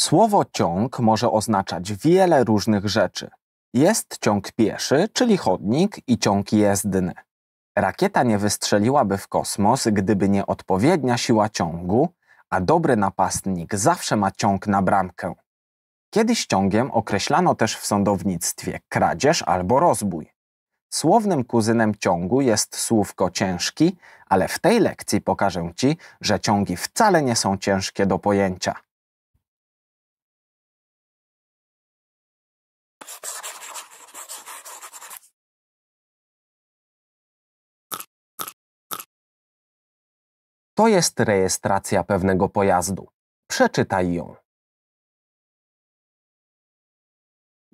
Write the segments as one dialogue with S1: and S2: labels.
S1: Słowo ciąg może oznaczać wiele różnych rzeczy. Jest ciąg pieszy, czyli chodnik, i ciąg jezdny. Rakieta nie wystrzeliłaby w kosmos, gdyby nie odpowiednia siła ciągu, a dobry napastnik zawsze ma ciąg na bramkę. Kiedyś ciągiem określano też w sądownictwie kradzież albo rozbój. Słownym kuzynem ciągu jest słówko ciężki, ale w tej lekcji pokażę Ci, że ciągi wcale nie są ciężkie do pojęcia.
S2: To jest rejestracja pewnego pojazdu. Przeczytaj ją.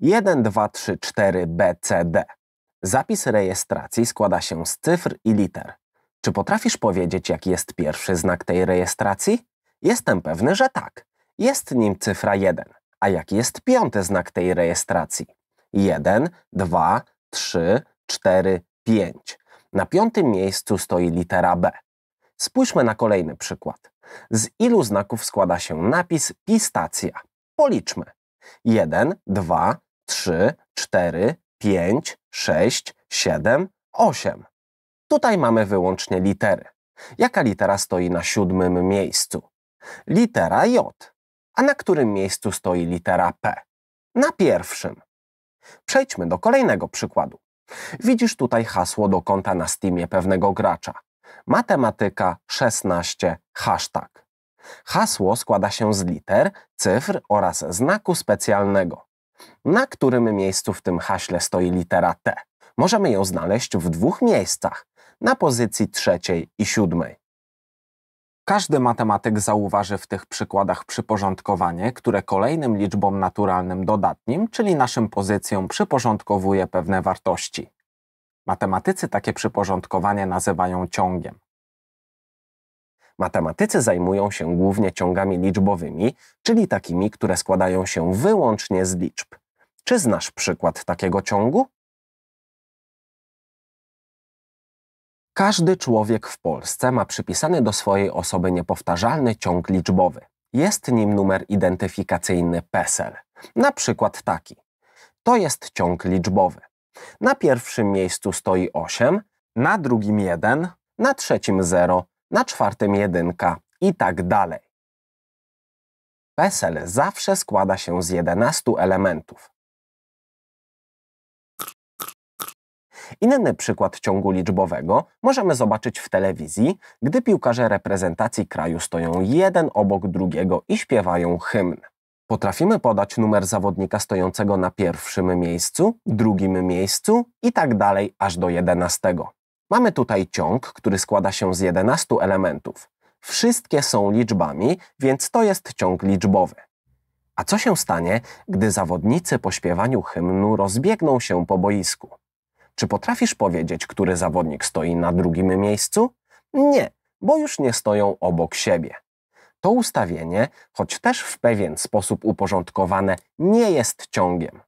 S2: 1234BCD.
S1: Zapis rejestracji składa się z cyfr i liter. Czy potrafisz powiedzieć, jaki jest pierwszy znak tej rejestracji? Jestem pewny, że tak. Jest nim cyfra 1. A jaki jest piąty znak tej rejestracji? 1, 2, 3, 4, 5. Na piątym miejscu stoi litera B. Spójrzmy na kolejny przykład. Z ilu znaków składa się napis pistacja? Policzmy. 1, 2, 3, 4, 5, 6, 7, 8. Tutaj mamy wyłącznie litery. Jaka litera stoi na siódmym miejscu? Litera J. A na którym miejscu stoi litera P? Na pierwszym. Przejdźmy do kolejnego przykładu. Widzisz tutaj hasło do konta na Steamie pewnego gracza matematyka 16 hashtag. Hasło składa się z liter, cyfr oraz znaku specjalnego. Na którym miejscu w tym haśle stoi litera T? Możemy ją znaleźć w dwóch miejscach, na pozycji trzeciej i siódmej. Każdy matematyk zauważy w tych przykładach przyporządkowanie, które kolejnym liczbom naturalnym dodatnim, czyli naszym pozycjom, przyporządkowuje pewne wartości. Matematycy takie przyporządkowanie nazywają ciągiem. Matematycy zajmują się głównie ciągami liczbowymi, czyli takimi, które składają się wyłącznie z liczb. Czy znasz przykład takiego ciągu?
S2: Każdy człowiek w Polsce ma
S1: przypisany do swojej osoby niepowtarzalny ciąg liczbowy. Jest nim numer identyfikacyjny PESEL. Na przykład taki. To jest ciąg liczbowy. Na pierwszym miejscu stoi 8, na drugim 1, na trzecim 0, na czwartym 1 i tak dalej. PESEL
S2: zawsze składa się z 11 elementów.
S1: Inny przykład ciągu liczbowego możemy zobaczyć w telewizji, gdy piłkarze reprezentacji kraju stoją jeden obok drugiego i śpiewają hymn. Potrafimy podać numer zawodnika stojącego na pierwszym miejscu, drugim miejscu i tak dalej aż do jedenastego. Mamy tutaj ciąg, który składa się z 11 elementów. Wszystkie są liczbami, więc to jest ciąg liczbowy. A co się stanie, gdy zawodnicy po śpiewaniu hymnu rozbiegną się po boisku? Czy potrafisz powiedzieć, który zawodnik stoi na drugim miejscu? Nie, bo już nie stoją obok siebie. To ustawienie, choć też w pewien sposób uporządkowane, nie jest ciągiem.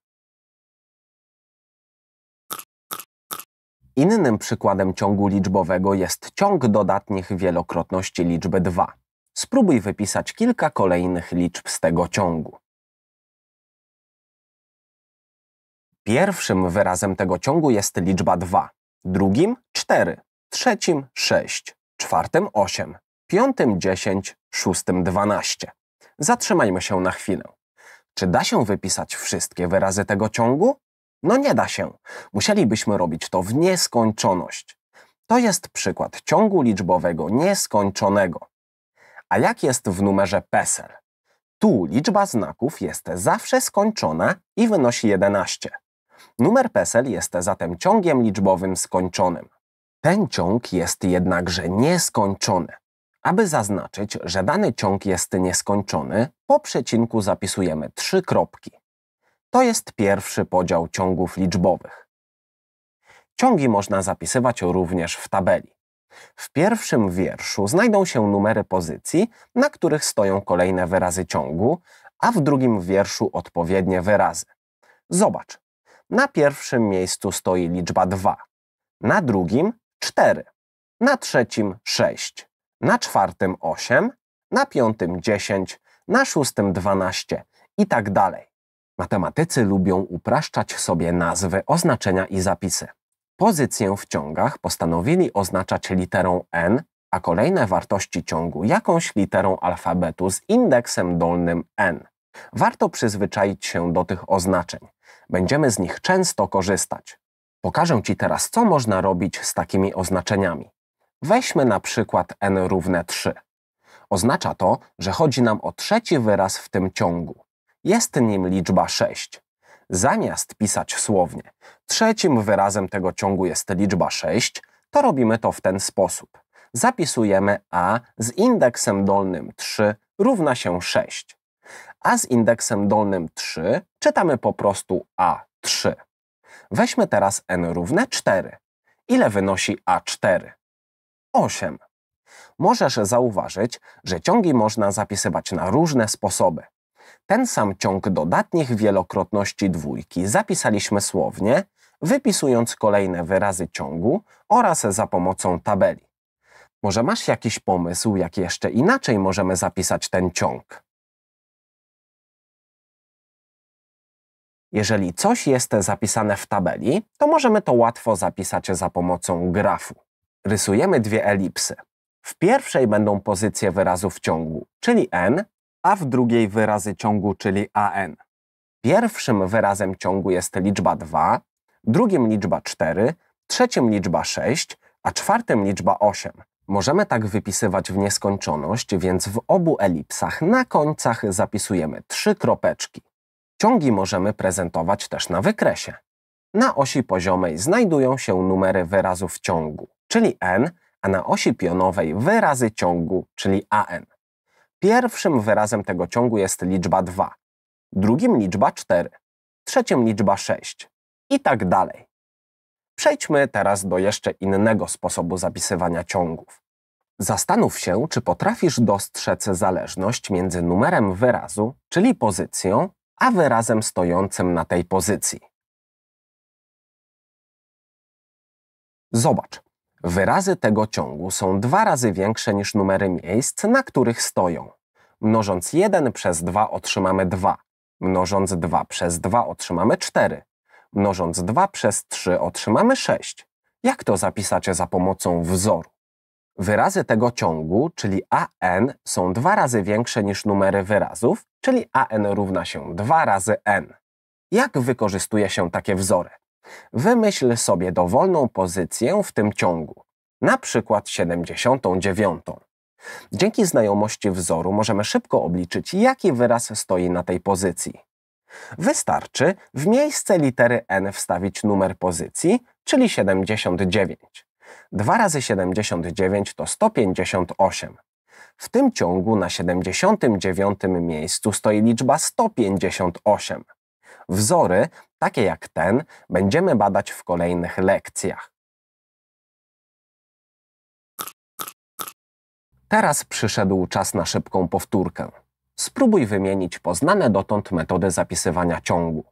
S1: Innym przykładem ciągu liczbowego jest ciąg dodatnich wielokrotności liczby 2. Spróbuj wypisać kilka kolejnych liczb z tego
S2: ciągu. Pierwszym wyrazem tego
S1: ciągu jest liczba 2, drugim 4, trzecim 6, czwartym 8, piątym 10, szóstym 12. Zatrzymajmy się na chwilę. Czy da się wypisać wszystkie wyrazy tego ciągu? No nie da się. Musielibyśmy robić to w nieskończoność. To jest przykład ciągu liczbowego nieskończonego. A jak jest w numerze PESEL? Tu liczba znaków jest zawsze skończona i wynosi 11. Numer PESEL jest zatem ciągiem liczbowym skończonym. Ten ciąg jest jednakże nieskończony. Aby zaznaczyć, że dany ciąg jest nieskończony, po przecinku zapisujemy trzy kropki. To jest pierwszy podział ciągów liczbowych. Ciągi można zapisywać również w tabeli. W pierwszym wierszu znajdą się numery pozycji, na których stoją kolejne wyrazy ciągu, a w drugim wierszu odpowiednie wyrazy. Zobacz. Na pierwszym miejscu stoi liczba 2, na drugim 4, na trzecim 6, na czwartym 8, na piątym 10, na szóstym 12 i tak dalej. Matematycy lubią upraszczać sobie nazwy, oznaczenia i zapisy. Pozycję w ciągach postanowili oznaczać literą n, a kolejne wartości ciągu jakąś literą alfabetu z indeksem dolnym n. Warto przyzwyczaić się do tych oznaczeń. Będziemy z nich często korzystać. Pokażę Ci teraz, co można robić z takimi oznaczeniami. Weźmy na przykład n równe 3. Oznacza to, że chodzi nam o trzeci wyraz w tym ciągu. Jest nim liczba 6. Zamiast pisać słownie, trzecim wyrazem tego ciągu jest liczba 6, to robimy to w ten sposób. Zapisujemy a z indeksem dolnym 3 równa się 6. A z indeksem dolnym 3 czytamy po prostu a3. Weźmy teraz n równe 4. Ile wynosi a4? 8. Możesz zauważyć, że ciągi można zapisywać na różne sposoby. Ten sam ciąg dodatnich wielokrotności dwójki zapisaliśmy słownie, wypisując kolejne wyrazy ciągu oraz za pomocą tabeli. Może masz jakiś pomysł, jak jeszcze inaczej możemy zapisać ten ciąg?
S2: Jeżeli coś jest zapisane w tabeli, to
S1: możemy to łatwo zapisać za pomocą grafu rysujemy dwie elipsy. W pierwszej będą pozycje wyrazów ciągu, czyli n, a w drugiej wyrazy ciągu, czyli an. Pierwszym wyrazem ciągu jest liczba 2, drugim liczba 4, trzecim liczba 6, a czwartym liczba 8. Możemy tak wypisywać w nieskończoność, więc w obu elipsach na końcach zapisujemy trzy kropeczki. Ciągi możemy prezentować też na wykresie na osi poziomej znajdują się numery wyrazów ciągu, czyli n, a na osi pionowej wyrazy ciągu, czyli an. Pierwszym wyrazem tego ciągu jest liczba 2, drugim liczba 4, trzecim liczba 6 i tak dalej. Przejdźmy teraz do jeszcze innego sposobu zapisywania ciągów. Zastanów się, czy potrafisz dostrzec zależność między numerem wyrazu, czyli pozycją, a wyrazem stojącym na tej pozycji. Zobacz. Wyrazy tego ciągu są dwa razy większe niż numery miejsc, na których stoją. Mnożąc 1 przez 2 otrzymamy 2. Mnożąc 2 przez 2 otrzymamy 4. Mnożąc 2 przez 3 otrzymamy 6. Jak to zapisacie za pomocą wzoru? Wyrazy tego ciągu, czyli an, są dwa razy większe niż numery wyrazów, czyli an równa się 2 razy n. Jak wykorzystuje się takie wzory? Wymyśl sobie dowolną pozycję w tym ciągu, na przykład 79. Dzięki znajomości wzoru możemy szybko obliczyć, jaki wyraz stoi na tej pozycji. Wystarczy w miejsce litery n wstawić numer pozycji, czyli 79. 2 razy 79 to 158. W tym ciągu na 79 miejscu stoi liczba 158. Wzory, takie jak ten, będziemy badać w
S2: kolejnych lekcjach. Teraz przyszedł czas na szybką powtórkę. Spróbuj wymienić poznane dotąd metody zapisywania ciągu.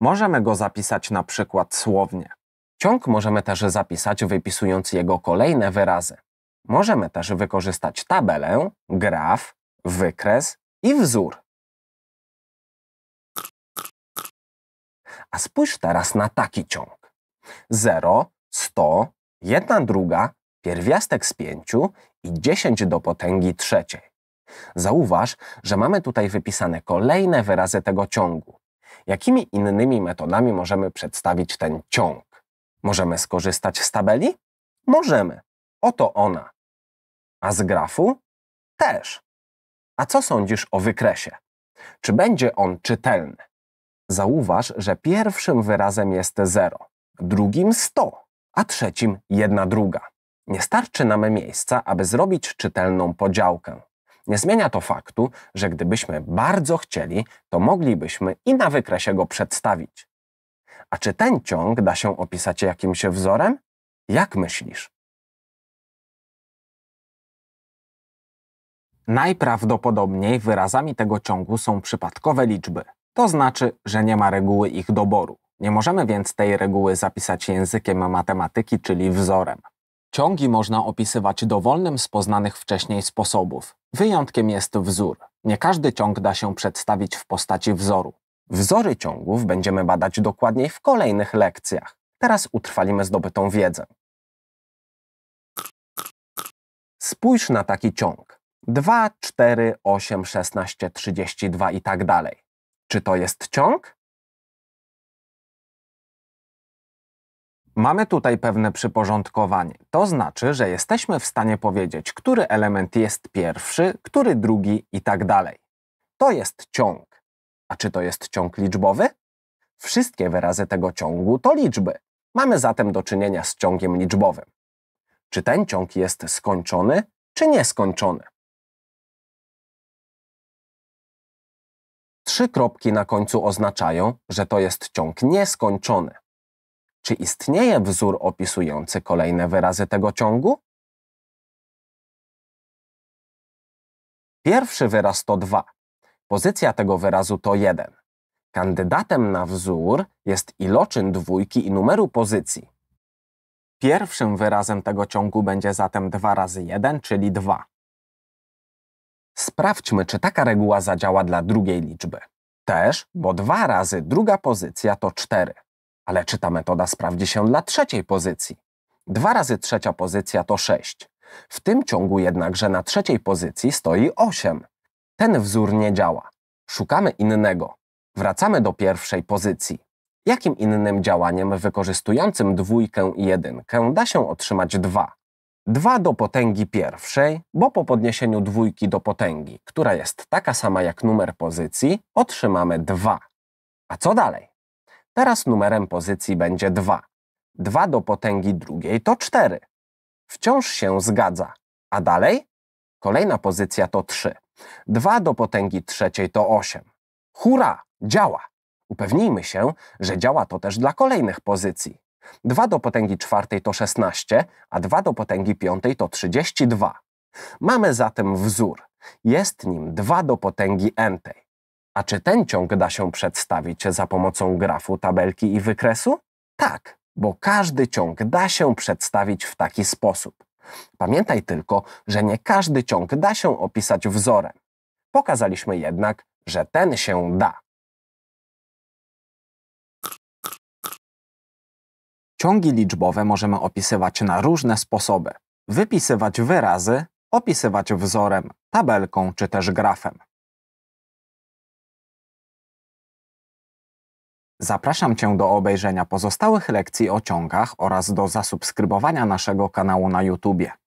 S1: Możemy go zapisać na przykład słownie. Ciąg możemy też zapisać wypisując jego kolejne wyrazy. Możemy też wykorzystać tabelę,
S2: graf, wykres i wzór.
S1: A spójrz teraz na taki ciąg. 0, 100, 1 druga, pierwiastek z 5 i 10 do potęgi trzeciej. Zauważ, że mamy tutaj wypisane kolejne wyrazy tego ciągu. Jakimi innymi metodami możemy przedstawić ten ciąg? Możemy skorzystać z tabeli? Możemy. Oto ona. A z grafu? Też. A co sądzisz o wykresie? Czy będzie on czytelny? Zauważ, że pierwszym wyrazem jest 0, drugim 100, a trzecim jedna druga. Nie starczy nam miejsca, aby zrobić czytelną podziałkę. Nie zmienia to faktu, że gdybyśmy bardzo chcieli, to moglibyśmy i na wykresie go przedstawić. A czy ten ciąg da się opisać jakimś wzorem?
S2: Jak myślisz?
S1: Najprawdopodobniej wyrazami tego ciągu są przypadkowe liczby. To znaczy, że nie ma reguły ich doboru. Nie możemy więc tej reguły zapisać językiem matematyki, czyli wzorem. Ciągi można opisywać dowolnym z poznanych wcześniej sposobów. Wyjątkiem jest wzór. Nie każdy ciąg da się przedstawić w postaci wzoru. Wzory ciągów będziemy badać dokładniej w kolejnych lekcjach. Teraz utrwalimy zdobytą wiedzę.
S2: Spójrz na taki ciąg. 2, 4, 8, 16, 32 i tak dalej. Czy to jest ciąg? Mamy tutaj pewne
S1: przyporządkowanie. To znaczy, że jesteśmy w stanie powiedzieć, który element jest pierwszy, który drugi i tak dalej. To jest ciąg. A czy to jest ciąg liczbowy? Wszystkie wyrazy tego ciągu to liczby. Mamy zatem do czynienia z ciągiem liczbowym. Czy ten ciąg jest skończony, czy nieskończony?
S2: Trzy kropki na końcu oznaczają, że to jest ciąg nieskończony. Czy istnieje wzór opisujący kolejne wyrazy tego ciągu?
S1: Pierwszy wyraz to 2. Pozycja tego wyrazu to 1. Kandydatem na wzór jest iloczyn dwójki i numeru pozycji. Pierwszym wyrazem tego ciągu będzie zatem 2 razy 1, czyli 2. Sprawdźmy, czy taka reguła zadziała dla drugiej liczby. Też, bo 2 razy druga pozycja to 4. Ale czy ta metoda sprawdzi się dla trzeciej pozycji? 2 razy trzecia pozycja to 6. W tym ciągu jednakże na trzeciej pozycji stoi 8. Ten wzór nie działa. Szukamy innego. Wracamy do pierwszej pozycji. Jakim innym działaniem wykorzystującym dwójkę i jedynkę da się otrzymać 2? 2 do potęgi pierwszej, bo po podniesieniu dwójki do potęgi, która jest taka sama jak numer pozycji, otrzymamy 2. A co dalej? Teraz numerem pozycji będzie 2. 2 do potęgi drugiej to 4. Wciąż się zgadza. A dalej? Kolejna pozycja to 3. 2 do potęgi trzeciej to 8. Hurra! Działa! Upewnijmy się, że działa to też dla kolejnych pozycji. 2 do potęgi czwartej to 16, a 2 do potęgi piątej to 32. Mamy zatem wzór. Jest nim 2 do potęgi n-tej. A czy ten ciąg da się przedstawić za pomocą grafu, tabelki i wykresu? Tak, bo każdy ciąg da się przedstawić w taki sposób. Pamiętaj tylko, że nie każdy ciąg da się opisać wzorem. Pokazaliśmy jednak, że ten się da.
S2: ciągi liczbowe możemy opisywać na różne sposoby. Wypisywać wyrazy, opisywać wzorem, tabelką czy też grafem. Zapraszam Cię do obejrzenia pozostałych lekcji o ciągach oraz do zasubskrybowania naszego kanału na YouTube.